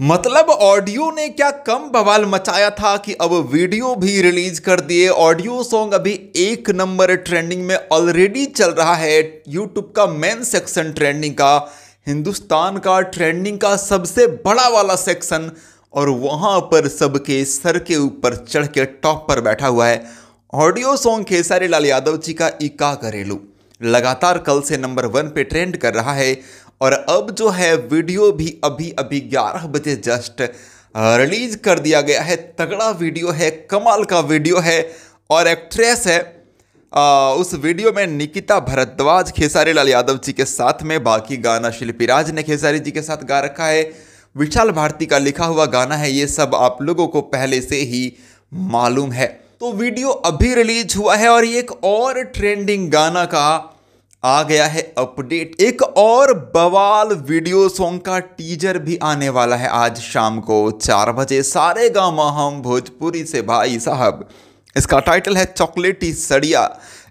मतलब ऑडियो ने क्या कम बवाल मचाया था कि अब वीडियो भी रिलीज कर दिए ऑडियो सॉन्ग अभी एक नंबर ट्रेंडिंग में ऑलरेडी चल रहा है यूट्यूब का मेन सेक्शन ट्रेंडिंग का हिंदुस्तान का ट्रेंडिंग का सबसे बड़ा वाला सेक्शन और वहाँ पर सबके सर के ऊपर चढ़ के टॉप पर बैठा हुआ है ऑडियो सॉन्ग खेसारी लाल यादव जी का इका घरेलू लगातार कल से नंबर वन पे ट्रेंड कर रहा है और अब जो है वीडियो भी अभी अभी ग्यारह बजे जस्ट रिलीज कर दिया गया है तगड़ा वीडियो है कमाल का वीडियो है और एक्ट्रेस है आ, उस वीडियो में निकिता भरद्वाज खेसारी लाल यादव जी के साथ में बाकी गाना शिल्पी राज ने खेसारी जी के साथ गा रखा है विशाल भारती का लिखा हुआ गाना है ये सब आप लोगों को पहले से ही मालूम है तो वीडियो अभी रिलीज हुआ है और ये एक और ट्रेंडिंग गाना का आ गया है अपडेट एक और बवाल वीडियो सॉन्ग का टीजर भी आने वाला है आज शाम को चार बजे सारे गा हम भोजपुरी से भाई साहब इसका टाइटल है चॉकलेटी सड़िया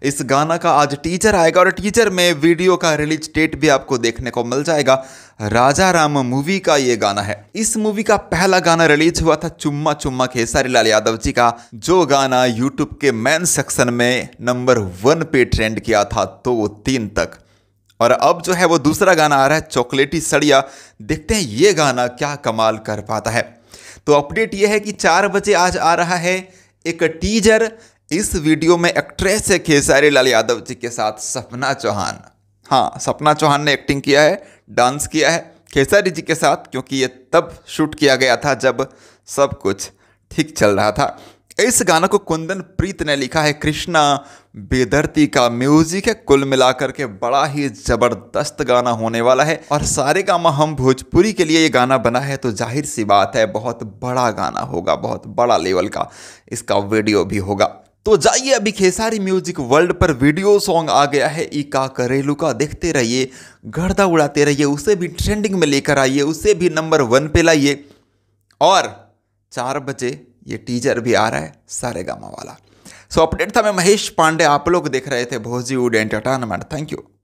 इस गाना का आज टीचर आएगा और टीचर में वीडियो का रिलीज डेट भी आपको देखने को मिल जाएगा राजा राम मूवी का ये गाना है इस मूवी का पहला गाना रिलीज हुआ था चुम्मा चुम्मा खेसारी लाल यादव जी का जो गाना यूट्यूब के मेन सेक्शन में नंबर वन पे ट्रेंड किया था तो तीन तक और अब जो है वो दूसरा गाना आ रहा है चॉकलेटी सड़िया देखते हैं ये गाना क्या कमाल कर पाता है तो अपडेट ये है कि चार बजे आज आ रहा है एक टीजर इस वीडियो में एक्ट्रेस है खेसारी लाल यादव जी के साथ सपना चौहान हाँ सपना चौहान ने एक्टिंग किया है डांस किया है खेसारी जी के साथ क्योंकि ये तब शूट किया गया था जब सब कुछ ठीक चल रहा था इस गाना को कुंदन प्रीत ने लिखा है कृष्णा बेदर्ती का म्यूजिक है कुल मिलाकर के बड़ा ही जबरदस्त गाना होने वाला है और सारे गामा हम भोजपुरी के लिए ये गाना बना है तो जाहिर सी बात है बहुत बड़ा गाना होगा बहुत बड़ा लेवल का इसका वीडियो भी होगा तो जाइए अभी खेसारी म्यूजिक वर्ल्ड पर वीडियो सॉन्ग आ गया है इका करेलू का देखते रहिए गर्दा उड़ाते रहिए उसे भी ट्रेंडिंग में लेकर आइए उसे भी नंबर वन पे लाइए और चार बजे ये टीजर भी आ रहा है सारे गामा वाला सो so, अपडेट था मैं महेश पांडे आप लोग देख रहे थे भोजी वुड एंटरटेनमेंट थैंक यू